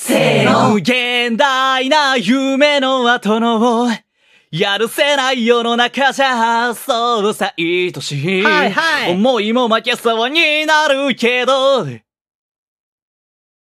せーの無限大な夢の後のやるせない世の中じゃ、そうさ、愛しい。はいはい、思いも負けそうになるけど、